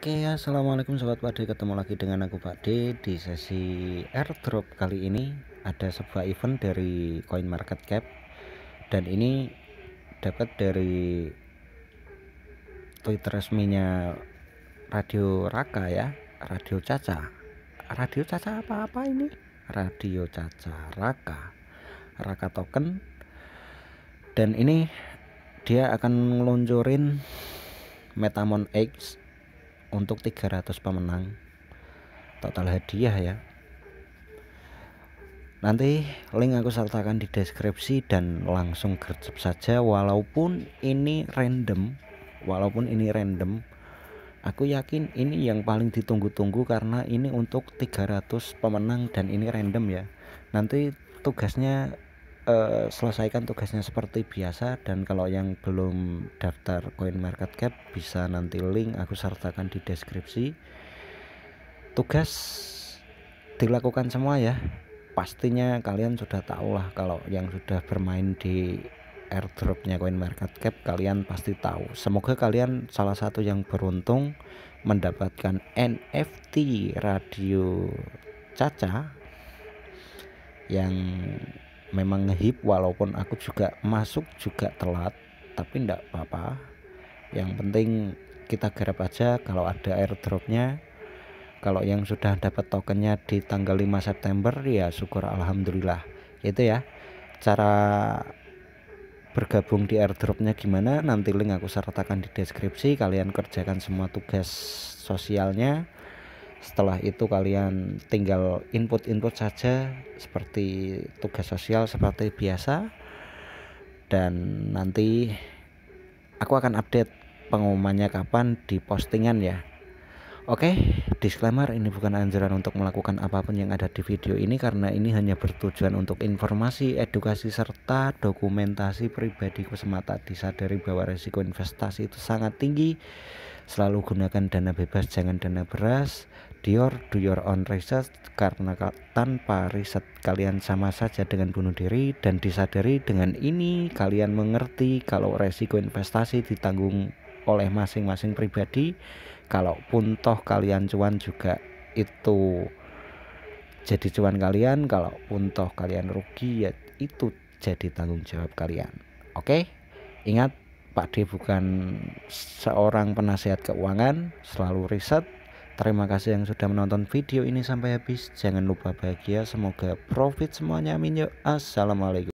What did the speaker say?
Oke assalamualaikum sobat Pakde ketemu lagi dengan aku Pakde di sesi airdrop kali ini ada sebuah event dari coin market cap dan ini dapat dari Twitter resminya Radio Raka ya Radio Caca Radio Caca apa-apa ini Radio Caca Raka Raka token dan ini dia akan ngeluncurin Metamon X untuk 300 pemenang total hadiah ya nanti link aku sertakan di deskripsi dan langsung gercep saja walaupun ini random walaupun ini random aku yakin ini yang paling ditunggu-tunggu karena ini untuk 300 pemenang dan ini random ya nanti tugasnya uh, selesaikan tugasnya seperti biasa dan kalau yang belum daftar coin market cap bisa nanti link aku sertakan di deskripsi tugas dilakukan semua ya pastinya kalian sudah tahu lah kalau yang sudah bermain di airdropnya coin market cap kalian pasti tahu semoga kalian salah satu yang beruntung mendapatkan NFT radio Caca yang memang ngehip walaupun aku juga masuk juga telat tapi ndak apa-apa yang penting kita garap aja kalau ada airdropnya kalau yang sudah dapat tokennya di tanggal 5 September ya syukur Alhamdulillah itu ya cara bergabung di airdropnya gimana nanti link aku sertakan di deskripsi kalian kerjakan semua tugas sosialnya setelah itu kalian tinggal input-input saja seperti tugas sosial seperti biasa dan nanti aku akan update pengumumannya kapan di postingan ya Oke, disclaimer ini bukan anjuran untuk melakukan apapun yang ada di video ini karena ini hanya bertujuan untuk informasi, edukasi serta dokumentasi pribadiku semata disadari bahwa resiko investasi itu sangat tinggi selalu gunakan dana bebas jangan dana beras Dior do your own research karena tanpa riset kalian sama saja dengan bunuh diri dan disadari dengan ini kalian mengerti kalau resiko investasi ditanggung oleh masing-masing pribadi kalaupun toh kalian cuan juga itu jadi cuan kalian kalaupun toh kalian rugi ya itu jadi tanggung jawab kalian oke okay? ingat Pak D bukan seorang penasihat keuangan, selalu riset. Terima kasih yang sudah menonton video ini sampai habis. Jangan lupa bahagia, semoga profit semuanya. Amin yuk. Assalamualaikum.